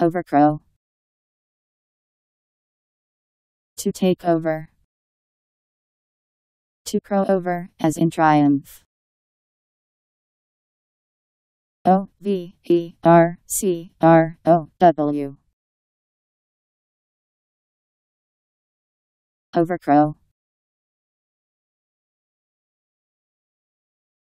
overcrow to take over to crow over as in triumph o v e r c r o w overcrow